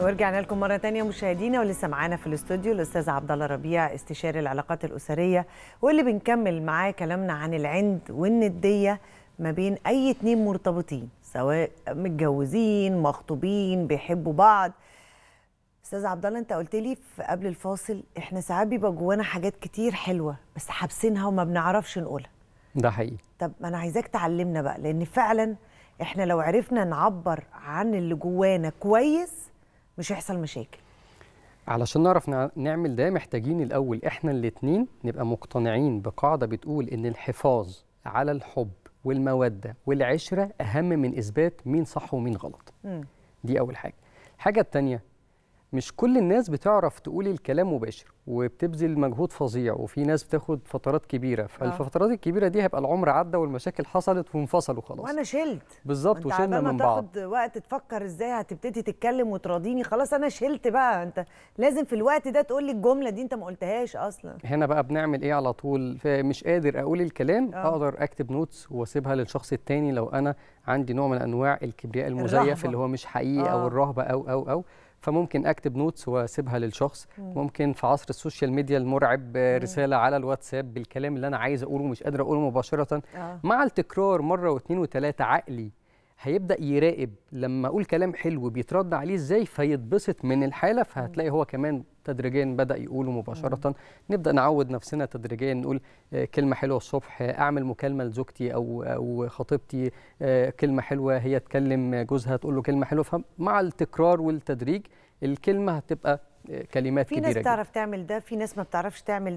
ورجعنا لكم مرة ثانيه مشاهدينا ولسه معانا في الاستوديو الأستاذ عبد الله ربيع استشاري العلاقات الأسرية واللي بنكمل معاه كلامنا عن العند والندية ما بين أي اتنين مرتبطين سواء متجوزين مخطوبين بيحبوا بعض استاذ عبد الله انت قلت لي قبل الفاصل احنا ساعات بيبقى جوانا حاجات كتير حلوه بس حابسينها وما بنعرفش نقولها ده حقيقي طب ما انا عايزاك تعلمنا بقى لان فعلا احنا لو عرفنا نعبر عن اللي جوانا كويس مش يحصل مشاكل علشان نعرف نعمل ده محتاجين الاول احنا الاثنين نبقى مقتنعين بقاعده بتقول ان الحفاظ على الحب والموده والعشره اهم من اثبات مين صح ومين غلط م. دي اول حاجه الحاجه الثانيه مش كل الناس بتعرف تقول الكلام مباشر وبتبذل مجهود فظيع وفي ناس بتاخد فترات كبيره آه. فالفترات الكبيره دي هيبقى العمر عدى والمشاكل حصلت وانفصلوا خلاص وانا شلت بالظبط وشلنا من بعض تاخد وقت تفكر ازاي هتبتدي تتكلم وتراضيني خلاص انا شلت بقى انت لازم في الوقت ده تقول لي الجمله دي انت ما قلتهاش اصلا هنا بقى بنعمل ايه على طول فمش قادر اقول الكلام أوه. اقدر اكتب نوتس واسيبها للشخص الثاني لو انا عندي نوع من انواع الكبرياء المزيف اللي هو مش حقيقي أوه. او آه. الرهبه او او او فممكن اكتب نوتس واسيبها للشخص ممكن في عصر السوشيال ميديا المرعب آه، رساله على الواتساب بالكلام اللي انا عايز اقوله ومش قادر اقوله مباشره آه. مع التكرار مره واثنين وثلاثه عقلي هيبدا يراقب لما اقول كلام حلو بيترد عليه ازاي فيتبسط من الحاله فهتلاقي هو كمان تدريجيا بدا يقوله مباشره نبدا نعود نفسنا تدريجيا نقول آه، كلمه حلوه الصبح اعمل مكالمه لزوجتي او او خطيبتي آه، كلمه حلوه هي تكلم جوزها تقول له كلمه حلوه فمع التكرار والتدريج الكلمه هتبقى آه، كلمات في كبيره في ناس بتعرف تعمل ده في ناس ما بتعرفش تعمل ده